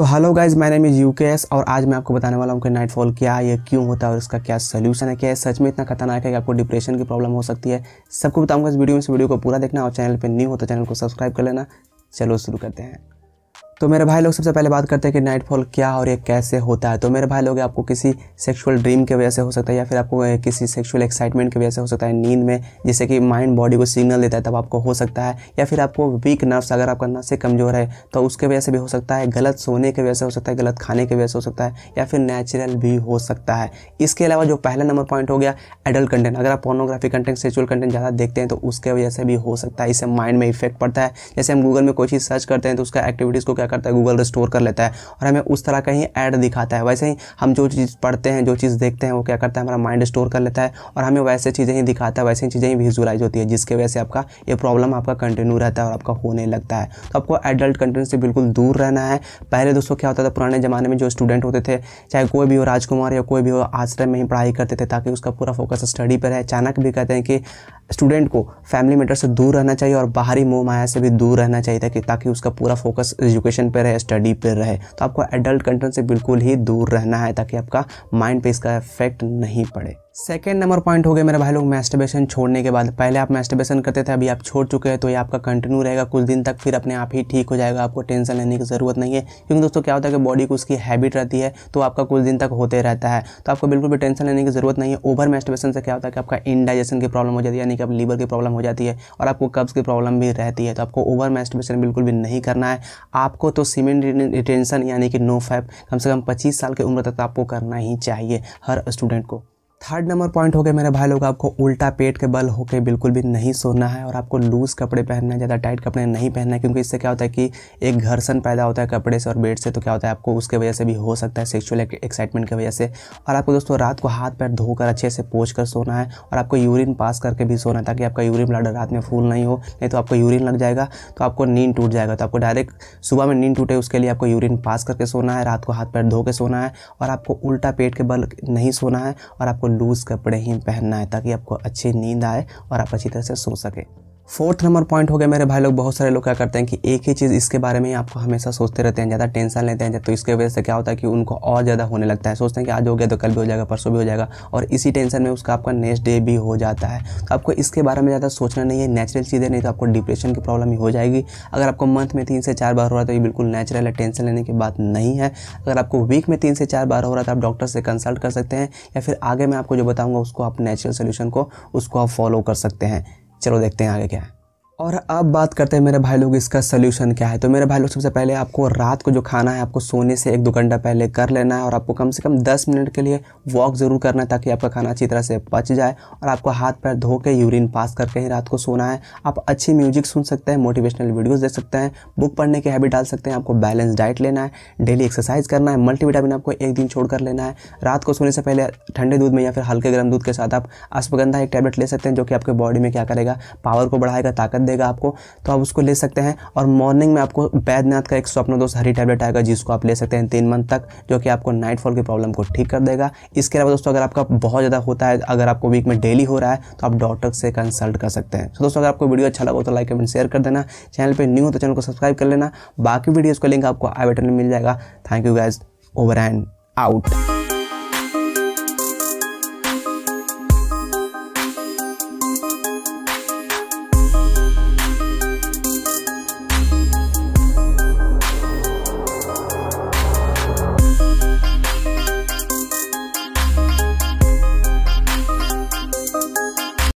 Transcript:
तो hello guys my U K S और आज मैं आपको बताने वाला हूँ कि नाइटफॉल क्या है ये क्यों होता है और इसका क्या सोल्यूशन है क्या है सच में इतना खतरनाक है कि आपको डिप्रेशन की प्रॉब्लम हो सकती है सबको बताऊँगा इस वीडियो में इस वीडियो को पूरा देखना और चैनल पर न्यू हो तो चैनल को सब्सक्राइब कर लेना चलो शुरू करते हैं तो मेरे भाई लोग सबसे पहले बात करते हैं कि नाइटफॉल क्या और ये कैसे होता है तो मेरे भाई लोग आपको किसी सेक्सुअल ड्रीम की वजह से हो सकता है या फिर आपको किसी सेक्सुअल एक्साइटमेंट की वजह से हो सकता है नींद में जैसे कि माइंड बॉडी को सिग्नल देता है तब आपको हो सकता है या फिर आपको वीक नर्व्स अगर आपका नर्व से कमज़ोर है तो उसके वजह से भी हो सकता है गलत सोने की वजह से हो सकता है गलत खाने की वजह से हो सकता है या फिर नेचुरल भी हो सकता है इसके अलावा जो पहला नंबर पॉइंट हो गया एडल्ट कंटेंट अगर आप पोर्नोग्राफी कंटेंट सेक्चुअल कंटेंट ज़्यादा देखते हैं तो उसके वजह से भी हो सकता है इससे माइंड में इफेक्ट पड़ता है जैसे हम गूगल में कोई चीज़ सर्च करते हैं तो उसका एक्टिविटीज़ को क्या करता है गूगल स्टोर कर लेता है और हमें उस तरह का ही ऐड दिखाता है वैसे ही हम जो चीज़ पढ़ते हैं जो चीज़ देखते हैं वो क्या करता है हमारा माइंड स्टोर कर लेता है और हमें वैसे चीज़ें ही दिखाता है वैसे ही चीज़ें ही विजुलाइज होती है जिसके वजह से आपका ये प्रॉब्लम आपका कंटिन्यू रहता है और आपका होने लगता है तो आपको एडल्ट कंटेंट से बिल्कुल दूर रहना है पहले दोस्तों क्या होता था पुराने ज़माने में जो स्टूडेंट होते थे चाहे कोई भी हो राजकुमार या कोई भी हो आश्रम में ही पढ़ाई करते थे ताकि उसका पूरा फोकस स्टडी पर है अचानक भी कहते हैं कि स्टूडेंट को फैमिली मैटर से दूर रहना चाहिए और बाहरी मोह माया से भी दूर रहना चाहिए ताकि उसका पूरा फोकस एजुकेशन एजुकेशन पर रहे स्टडी पे रहे तो आपको एडल्ट कंटेंट से बिल्कुल ही दूर रहना है ताकि आपका माइंड पे इसका इफेक्ट नहीं पड़े सेकेंड नंबर पॉइंट हो गया मेरे भाई लोग मैस्टिबेशन छोड़ने के बाद पहले आप मैस्टिबेशन करते थे अभी आप छोड़ चुके हैं तो ये आपका कंटिन्यू रहेगा कुछ दिन तक फिर अपने आप ही ठीक हो जाएगा आपको टेंशन लेने की ज़रूरत नहीं है क्योंकि दोस्तों क्या होता है कि बॉडी को उसकी हैबिट रहती है तो आपका कुछ दिन तक होते रहता है तो आपको बिल्कुल भी टेंशन लेने की ज़रूरत नहीं है ओवर मैस्टरबेशन से क्या होता है कि आपका इनडाइजेशन की प्रॉब्लम हो जाती है यानी कि आप लीवर की प्रॉब्लम हो जाती है और आपको कब्ज़ की प्रॉब्लम भी रहती है तो आपको ओवर मैस्टरबेशन बिल्कुल भी नहीं करना है आपको तो सीमेंट रिटेंशन यानी कि नो फैप कम से कम पच्चीस साल की उम्र तक आपको करना ही चाहिए हर स्टूडेंट को थर्ड नंबर पॉइंट हो गया मेरे भाई लोग आपको उल्टा पेट के बल होकर बिल्कुल भी नहीं सोना है और आपको लूज़ कपड़े पहनना है ज़्यादा टाइट कपड़े नहीं पहनना है क्योंकि इससे क्या होता है कि एक घर्षण पैदा होता है कपड़े से और बेड से तो क्या होता है आपको उसके वजह से भी हो सकता है सेक्सुअल एक्साइटमेंट की वजह से और आपको दोस्तों रात को हाथ पैर धोकर अच्छे से पोच कर सोना है और आपको यूरिन पास करके भी सोना है ताकि आपका यूरिन ब्लडर रात में फूल नहीं हो नहीं तो आपको यूरिन लग जाएगा तो आपको नींद टूट जाएगा तो आपको डायरेक्ट सुबह में नींद टूटे उसके लिए आपको यूरिन पास करके सोना है रात को हाथ पैर धो के सोना है और आपको उल्टा पेट के बल नहीं सोना है और आपको लूज़ कपड़े ही पहनना है ताकि आपको अच्छी नींद आए और आप अच्छी तरह से सो सकें फोर्थ नंबर पॉइंट हो गया मेरे भाई लोग बहुत सारे लोग क्या करते हैं कि एक ही चीज़ इसके बारे में आपको हमेशा सोचते रहते हैं ज़्यादा टेंशन लेते हैं तो इसके वजह से क्या होता है कि उनको और ज़्यादा होने लगता है सोचते हैं कि आज हो गया तो कल भी हो जाएगा परसों भी हो जाएगा और इसी टेंशन में उसका आपका नेक्स्ट डे भी हो जाता है तो आपको इसके बारे में ज़्यादा सोचना नहीं है नेचुरल चीज़ें नहीं तो आपको डिप्रेशन की प्रॉब्लम ही हो जाएगी अगर आपको मंथ में तीन से चार बार हो रहा है तो ये बिल्कुल नेचुरल है टेंशन लेने की बात नहीं है अगर आपको वीक में तीन से चार बार हो रहा है तो आप डॉक्टर से कंसल्ट कर सकते हैं या फिर आगे मैं आपको जो बताऊँगा उसको आप नेचुरल सोल्यूशन को उसको आप फॉलो कर सकते हैं चलो देखते हैं आगे क्या है और अब बात करते हैं मेरे भाई लोग इसका सलूशन क्या है तो मेरे भाई लोग सबसे पहले आपको रात को जो खाना है आपको सोने से एक दो घंटा पहले कर लेना है और आपको कम से कम दस मिनट के लिए वॉक ज़रूर करना है ताकि आपका खाना अच्छी तरह से पच जाए और आपको हाथ पैर धो के यूरिन पास करके ही रात को सोना है आप अच्छी म्यूजिक सुन सकते हैं मोटिवेशनल वीडियोज़ देख सकते हैं बुक पढ़ने की हैबिट डाल सकते हैं आपको बैलेंस डाइट लेना है डेली एक्सरसाइज करना है मल्टीविटामिन आपको एक दिन छोड़ कर लेना है रात को सोने से पहले ठंडे दूध में या फिर हल्के गर्म दूध के साथ आप अश्वगंधा एक टैबलेट ले सकते हैं जो कि आपके बॉडी में क्या करेगा पावर को बढ़ाएगा ताकत देगा आपको तो आप उसको ले सकते हैं और मॉर्निंग में आपको बैदनाथ का एक दोस्त हरी टैबलेट आएगा जिसको आप ले सकते हैं तीन मंथ तक जो कि आपको नाइटफॉल की प्रॉब्लम को ठीक कर देगा इसके अलावा दोस्तों अगर आपका बहुत ज़्यादा होता है अगर आपको वीक में डेली हो रहा है तो आप डॉक्टर से कंसल्ट कर सकते हैं तो दोस्तों अगर आपको वीडियो अच्छा लगा तो लाइक कमेंट शेयर कर देना चैनल पर न्यू हो तो चैनल को सब्सक्राइब कर लेना बाकी वीडियोज़ का लिंक आपको आई बटन में मिल जाएगा thank you guys over and out